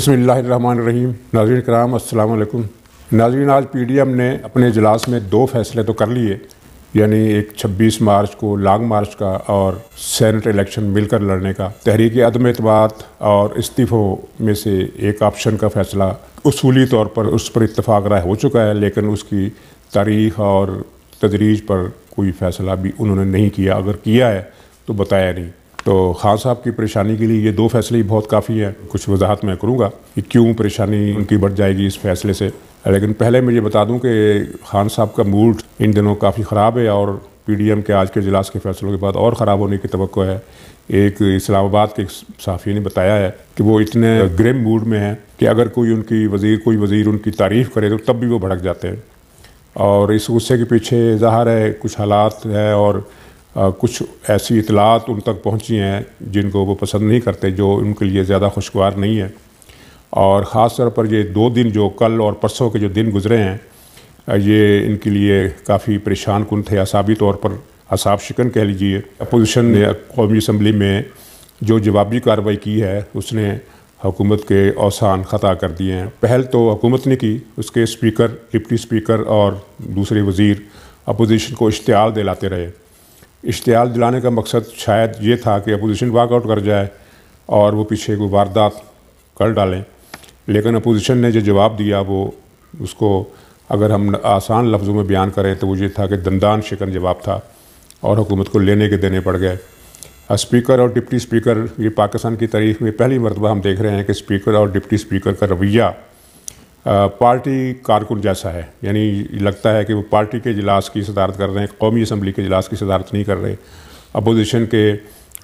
बसमीम नाजरन कराम असलकुम नाजरन आज पी डी एम ने अपने इजलास में दो फैसले तो कर लिए यानी एक 26 मार्च को लॉन्ग मार्च का और सैनट इलेक्शन मिलकर लड़ने का तहरीक अदम अतबात और इस्तीफ़ों में से एक ऑप्शन का फ़ैसला उसूली तौर पर उस पर इतफाक़ राय हो चुका है लेकिन उसकी तारीख और तदरीज पर कोई फ़ैसला भी उन्होंने नहीं किया अगर किया है तो बताया नहीं तो खान साहब की परेशानी के लिए ये दो फैसले ही बहुत काफ़ी हैं कुछ वजाहत मैं करूँगा कि क्यों परेशानी उनकी बढ़ जाएगी इस फैसले से लेकिन पहले मैं ये बता दूँ कि खान साहब का मूड इन दिनों काफ़ी ख़राब है और पीडीएम के आज के इजलास के फैसलों के बाद और ख़राब होने की तो है एक इस्लामाबाद के सहाफ़ी ने बताया है कि वो इतने ग्रिम मूड में हैं कि अगर कोई उनकी वज़ीर कोई वज़ीर उनकी तारीफ़ करे तो तब भी वो भड़क जाते हैं और इस गुस्से के पीछे ज़ाहर है कुछ हालात है और कुछ ऐसी इतलात उन तक पहुँची हैं जिनको वो पसंद नहीं करते जो उनके लिए ज़्यादा खुशगवार नहीं है और ख़ास तौर पर ये दो दिन जो कल और परसों के जो दिन गुजरे हैं ये इनके लिए काफ़ी परेशान कन थे असाबी तौर पर असाब शिकन कह लीजिए अपोजिशन ने कौमी इसम्बली में जो जवाबी कार्रवाई की है उसने हुकूमत के औसान ख़ता कर दिए हैं पहल तो हुकूमत ने की उसके स्पीकर डिप्टी स्पीकर और दूसरे वज़ीर अपोजिशन को इश्तहार दिलाते रहे इश्तियाल दिलाने का मकसद शायद ये था कि अपोजिशन वाकआउट कर जाए और वो पीछे कोई वारदात कर डालें लेकिन अपोजिशन ने जो जवाब दिया वो उसको अगर हम आसान लफ्ज़ों में बयान करें तो वो ये था कि दंदान शिकन जवाब था और हुकूमत को लेने के देने पड़ गए स्पीकर और डिप्टी स्पीकर ये पाकिस्तान की तारीख में पहली मरतबा हम देख रहे हैं कि स्पीकर और डिप्टी स्पीकर का रवैया पार्टी कारकुन जैसा है यानी लगता है कि वो पार्टी के इजलास की सदारत कर रहे हैं कौमी असम्बली के इजलास की सदारत नहीं कर रहे अपोजिशन के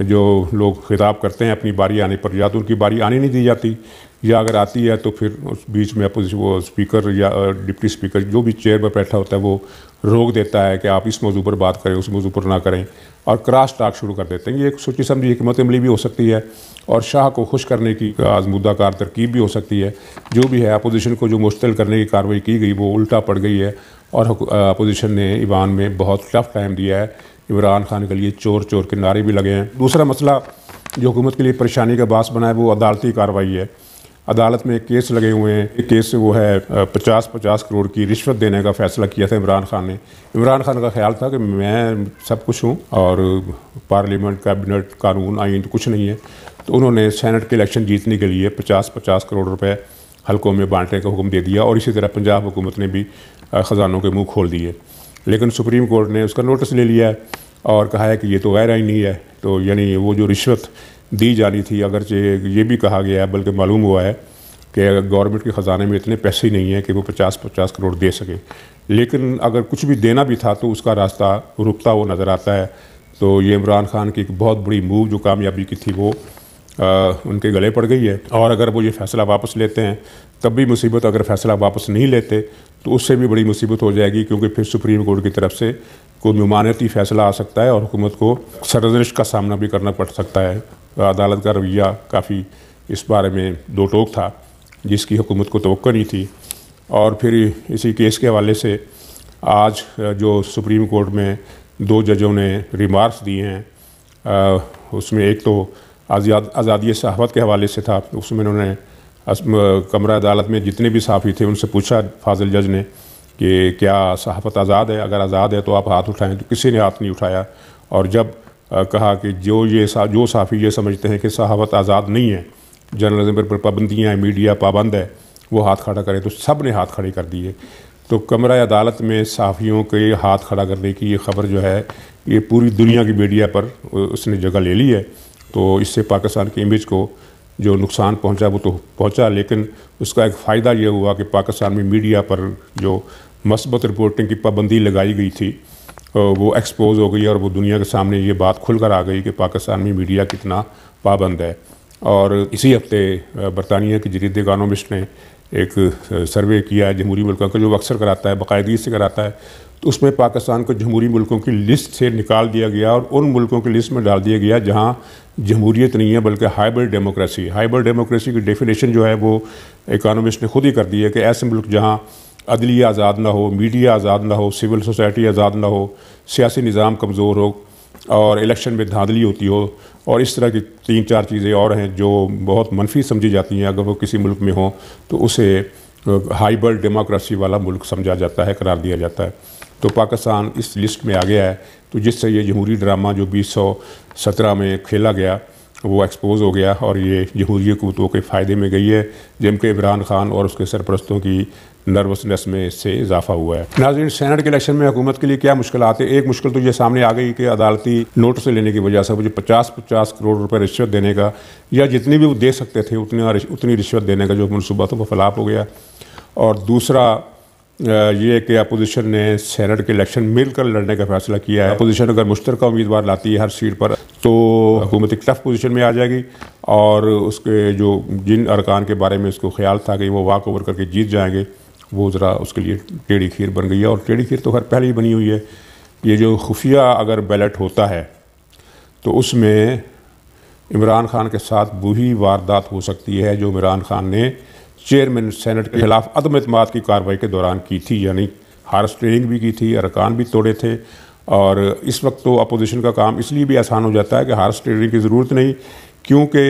जो लोग खिताब करते हैं अपनी बारी आने पर या तो उनकी बारी आने नहीं दी जाती या अगर आती है तो फिर उस बीच में अपोजिशन वो स्पीकर या डिप्टी स्पीकर जो भी चेयर पर बैठा होता है वो रोक देता है कि आप इस मौजू पर बात करें उस मौजू पर ना करें और क्रास टाक शुरू कर देते हैं ये एक सोची समझी हमत अमली भी हो सकती है और शाह को खुश करने की आजमुदा कार तरकीब भी हो सकती है जो भी है अपोजिशन को जो मुश्तल करने की कार्रवाई की गई वो उल्टा पड़ गई है और अपोजिशन ने ईवान में बहुत टफ टाइम दिया है इमरान खान के लिए चोर चोर के नारे भी लगे हैं दूसरा मसला जो हुकूमत के लिए परेशानी का बास बना है वो अदालती कार्रवाई है अदालत में केस लगे हुए हैं एक केस वो है पचास पचास करोड़ की रिश्वत देने का फैसला किया था इमरान खान ने इमरान खान का ख्याल था कि मैं सब कुछ हूँ और पार्लियामेंट कैबिनेट कानून आइन तो कुछ नहीं है तो उन्होंने सेनेट के इलेक्शन जीतने के लिए पचास पचास करोड़ रुपए हल्कों में बांटने का हुक्म दे दिया और इसी तरह पंजाब हुकूमत ने भी ख़जानों के मुँह खोल दिए लेकिन सुप्रीम कोर्ट ने उसका नोटिस ले लिया है और कहा है कि ये तो गैर आइनी है तो यानी वो जो रिश्वत दी जानी थी अगरचे ये भी कहा गया है बल्कि मालूम हुआ है कि अगर गवर्नमेंट के ख़जाने में इतने पैसे नहीं हैं कि वो पचास पचास करोड़ दे सके लेकिन अगर कुछ भी देना भी था तो उसका रास्ता रुकता हुआ नज़र आता है तो ये इमरान खान की एक बहुत बड़ी मूव जो कामयाबी की थी वो आ, उनके गले पड़ गई है और अगर वो ये फ़ैसला वापस लेते हैं तब भी मुसीबत अगर फ़ैसला वापस नहीं लेते तो उससे भी बड़ी मुसीबत हो जाएगी क्योंकि फिर सुप्रीम कोर्ट की तरफ से कोई ममानती फैसला आ सकता है और हुकूमत को सरजनिश का सामना भी करना पड़ सकता है अदालत का रवैया काफ़ी इस बारे में दो टोक था जिसकी हुकूमत को तो नहीं थी और फिर इसी केस के हवाले से आज जो सुप्रीम कोर्ट में दो जजों ने रिमार्क्स दिए हैं उसमें एक तो आज़ाद आज़ादी सहावत के हवाले से था उसमें उन्होंने कमरा अदालत में जितने भी साफ़ी थे उनसे पूछा फाजिल जज ने कि क्या सहाफ़त आज़ाद है अगर आज़ाद है तो आप हाथ उठाएं तो किसी ने हाथ नहीं उठाया और जब कहा कि जो ये सा, जो साफ़ी ये समझते हैं कि सहाफ़त आज़ाद नहीं है जर्नलिज्म पर पाबंदियाँ हैं मीडिया पाबंद है वो हाथ खड़ा करें तो सब ने हाथ खड़े कर दिए तो कमरा अदालत में साफ़ियों के हाथ खड़ा करने की ये खबर जो है ये पूरी दुनिया की मीडिया पर उसने जगह ले ली है तो इससे पाकिस्तान की इमेज को जो नुकसान पहुंचा वो तो पहुंचा लेकिन उसका एक फ़ायदा यह हुआ कि पाकिस्तान में मीडिया पर जो मस्बत रिपोर्टिंग की पाबंदी लगाई गई थी वो एक्सपोज हो गई और वो दुनिया के सामने ये बात खुलकर आ गई कि पाकिस्तान में मीडिया कितना पाबंद है और इसी हफ्ते बरतानिया के जरीदे गानोमिस्ट ने एक सर्वे किया है जमहूरी मुल्कों का जो अक्सर कराता है बाकायदगी से कराता है तो उसमें पाकिस्तान को जमहूरी मुल्कों की लिस्ट से निकाल दिया गया और उन मुल्कों की लिस्ट में डाल दिया गया जहाँ जमहूरीत नहीं है बल्कि हाइब्रिड डेमोक्रेसी हाइब्रिड डेमोक्रेसी की डेफिनेशन जो है वो इकानमिस्ट ने खुद ही कर दी है कि ऐसे मुल्क जहाँ अदलिया आज़ाद ना हो मीडिया आज़ाद ना हो सिविल सोसाइटी आज़ाद ना हो सियासी निज़ाम कमज़ोर हो और इलेक्शन में धांधली होती हो और इस तरह की तीन चार चीज़ें और हैं जो बहुत मनफी समझी जाती हैं अगर वो किसी मुल्क में हो तो उसे हाइबर डेमोक्रेसी वाला मुल्क समझा जाता है करार दिया जाता है तो पाकिस्तान इस लिस्ट में आ गया है तो जिससे ये जमहूरी ड्रामा जो बीस में खेला गया वो एक्सपोज हो गया और ये जहूरी कुतों के तो फ़ायदे में गई है जिनके इमरान खान और उसके सरपरस्तों की नर्वसनेस में इससे इजाफा हुआ है नाजरीन सैनट के इलेक्शन में हुकूमत के लिए क्या मुश्किल आते एक मुश्किल तो ये सामने आ गई कि अदालती नोटिस लेने की वजह से मुझे पचास पचास करोड़ रुपये रिश्वत देने का या जितनी भी वो दे सकते थे उतनी उतनी रिश्वत देने का जो मनसूबा था वो फलाप हो गया और दूसरा ये कि अपोजिशन ने सेनेट के इलेक्शन मिलकर लड़ने का फैसला किया है अपोजिशन अगर मुश्तरका उम्मीदवार लाती है हर सीट पर तो हुकूमत एक टफ पोजीशन में आ जाएगी और उसके जो जिन अरकान के बारे में उसको ख्याल था कि वो वाक ओवर करके जीत जाएंगे वो ज़रा उसके लिए टेढ़ी खीर बन गई है और टेढ़ी खीर तो हर पहले ही बनी हुई है ये जो खुफिया अगर बैलेट होता है तो उसमें इमरान खान के साथ वही वारदात हो सकती है जो इमरान खान ने चेयरमैन सेनेट के खिलाफ अदम अतमाद की कार्रवाई के दौरान की थी यानी हार्स ट्रेनिंग भी की थी अरकान भी तोड़े थे और इस वक्त तो अपोजिशन का काम इसलिए भी आसान हो जाता है कि हार्स ट्रेनिंग की ज़रूरत नहीं क्योंकि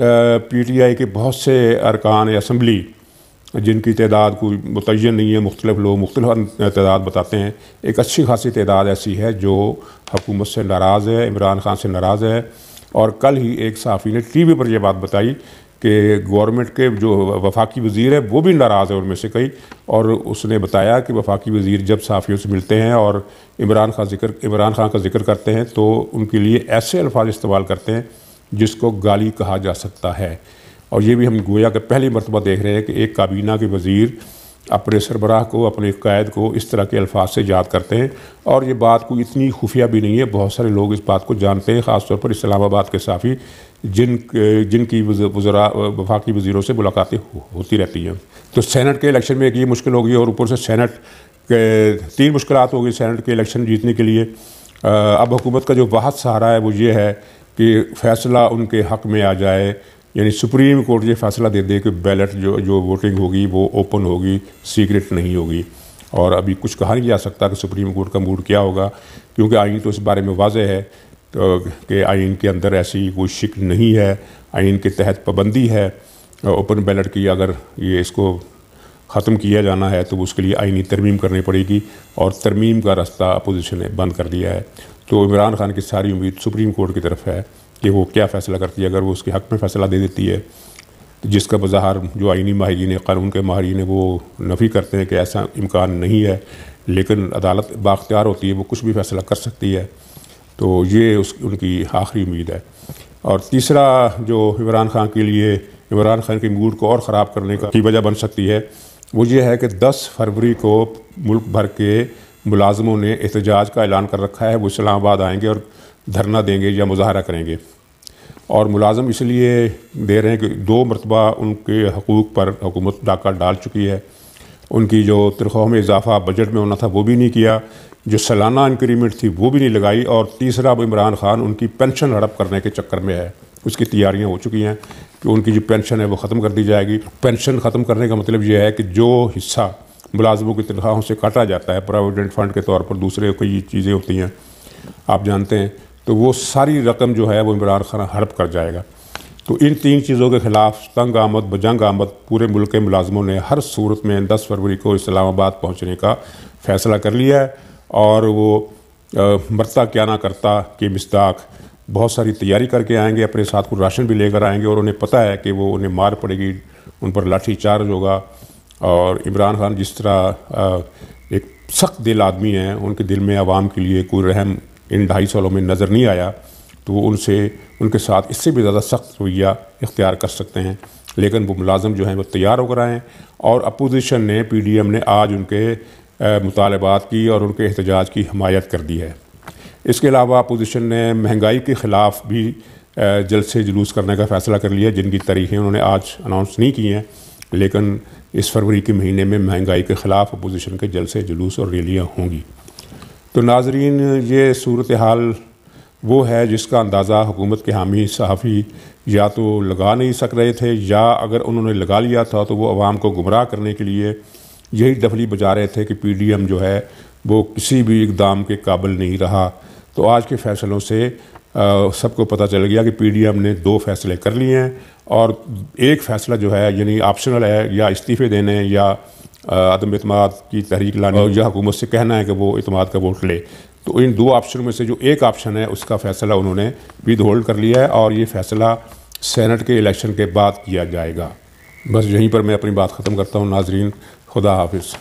पीटीआई के बहुत से अरकान असम्बली जिनकी तदाद कोई मुतन नहीं है मुख्तलिफ लोग मुख्तलि तदाद बताते हैं एक अच्छी खासी तदाद ऐसी है जो हकूमत से नाराज़ है इमरान खान से नाराज़ है और कल ही एक साफ़ी ने टी वी पर यह बात बताई कि गवर्नमेंट के जो वफाकी वज़ीर है वो भी नाराज़ है उनमें से कई और उसने बताया कि वफाकी वज़ीर जब साफ़ियों से मिलते हैं और इमरान खान जिक्र इमरान खान का जिक्र करते हैं तो उनके लिए ऐसे अल्फाज इस्तेमाल करते हैं जिसको गाली कहा जा सकता है और ये भी हम गोया के पहली मरतबा देख रहे हैं कि एक काबीना के वज़ीर अपने सरबराह को अपने क़ैद को इस तरह के अल्फाज से याद करते हैं और ये बात कोई इतनी खुफिया भी नहीं है बहुत सारे लोग इस बात को जानते हैं ख़ासतौर पर इस्लामाबाद के साफ़ी जिन जिनकी वजरा वफाकी वजीरों से मुलाकातें हो, होती रहती हैं तो सैनट के इलेक्शन में एक ये मुश्किल होगी और ऊपर से सैनट के तीन मुश्किल होगी सैनट के इलेक्शन जीतने के लिए अब हुकूमत का जो वाहत सहारा है वो ये है कि फ़ैसला उनके हक़ में आ जाए यानी सुप्रीम कोर्ट ये फैसला दे दे कि बैलेट जो जो वोटिंग होगी वो ओपन होगी सीक्रेट नहीं होगी और अभी कुछ कहा नहीं जा सकता कि सुप्रीम कोर्ट का मूड क्या होगा क्योंकि आइन तो इस बारे में वाजह है तो कि आइन के अंदर ऐसी कोई शिक नहीं है आइन के तहत पाबंदी है ओपन बैलेट की अगर ये इसको ख़त्म किया जाना है तो उसके लिए आइनी तरमीम करनी पड़ेगी और तरमीम का रास्ता अपोजिशन ने बंद कर दिया है तो इमरान खान की सारी उम्मीद सुप्रीम कोर्ट की तरफ है कि वो क्या फ़ैसला करती है अगर वो उसके हक़ में फ़ैसला दे देती है तो जिसका बाजार जो आइनी माहरीन कानून के माहरीन वो नफ़ी करते हैं कि ऐसा इम्कान नहीं है लेकिन अदालत बाख्तियार होती है वो कुछ भी फ़ैसला कर सकती है तो ये उस उनकी आखिरी उम्मीद है और तीसरा जो इमरान खान के लिए इमरान खान के मूड को और ख़राब करने का की वजह बन सकती है वो ये है कि 10 फरवरी को मुल्क भर के मुलाजमों ने एहतजाज का ऐलान कर रखा है वो इस्लामाबाद आएंगे और धरना देंगे या मुजाहरा करेंगे और मुलाजम इसलिए दे रहे हैं कि दो मरतबा उनके हकूक़ पर हुकूमत डाका डाल चुकी है उनकी जो तनख्वाह में इजाफा बजट में होना था वो भी नहीं किया जो सालाना इंक्रीमेंट थी वो भी नहीं लगाई और तीसरा अब इमरान ख़ान उनकी पेंशन हड़प करने के चक्कर में है उसकी तैयारियां हो चुकी हैं कि उनकी जो पेंशन है वो ख़त्म कर दी जाएगी पेंशन ख़त्म करने का मतलब ये है कि जो हिस्सा मुलाजमों की तनख्वाहों से काटा जाता है प्रोविडेंट फ़ंड के तौर पर दूसरे कई चीज़ें होती हैं आप जानते हैं तो वो सारी रकम जो है वो इमरान खान हड़प कर जाएगा तो इन तीन चीज़ों के खिलाफ तंग आमद बजंग आमद पूरे मुल्क के मुलाजमों ने हर सूरत में 10 फरवरी को इस्लामाबाद पहुंचने का फ़ैसला कर लिया है और वो मरता क्या ना करता कि मिस्ताक बहुत सारी तैयारी करके आएंगे अपने साथ को राशन भी लेकर आएंगे और उन्हें पता है कि वो उन्हें मार पड़ेगी उन पर लाठी चार्ज होगा और इमरान खान जिस तरह एक सख्त दिल आदमी हैं उनके दिल में आवाम के लिए कोई रहम इन ढाई सालों में नज़र नहीं आया तो वो उनसे उनके साथ इससे भी ज़्यादा सख्त रवैया इख्तियार कर सकते हैं लेकिन वो मुलाजम जो हैं वो तैयार होकर आएँ और अपोजिशन ने पी डी एम ने आज उनके मुतालबात की और उनके एहतजाज की हमायत कर दी है इसके अलावा अपोजिशन ने महंगाई के ख़िलाफ़ भी से जुलूस करने का फ़ैसला कर लिया जिनकी तारीखें उन्होंने आज अनाउंस नहीं की हैं लेकिन इस फरवरी के महीने में महंगाई के ख़िलाफ़ अपोजिशन के जल से जुलूस और रैलियाँ होंगी तो नाजरीन ये सूरत हाल वो है जिसका अंदाज़ा हुकूमत के हामी सहाफ़ी या तो लगा नहीं सक रहे थे या अगर उन्होंने लगा लिया था तो वो आवाम को गुमराह करने के लिए यही डफली बजा रहे थे कि पी डी एम जो है वो किसी भी इकदाम के काबिल नहीं रहा तो आज के फ़ैसलों से सबको पता चल गया कि पी डी एम ने दो फैसले कर लिए हैं और एक फ़ैसला जो है यानी ऑप्शनल है या इस्तीफ़े देने या आदम अतमाद की तहरीक लाने और या हुकूमत से कहना है कि वो अतमाद का वोट ले तो इन दो ऑप्शनों में से जो एक ऑप्शन है उसका फ़ैसला उन्होंने विद होल्ड कर लिया है और ये फ़ैसला सेनेट के इलेक्शन के बाद किया जाएगा बस यहीं पर मैं अपनी बात ख़त्म करता हूँ नाजरीन खुदा हाफिज़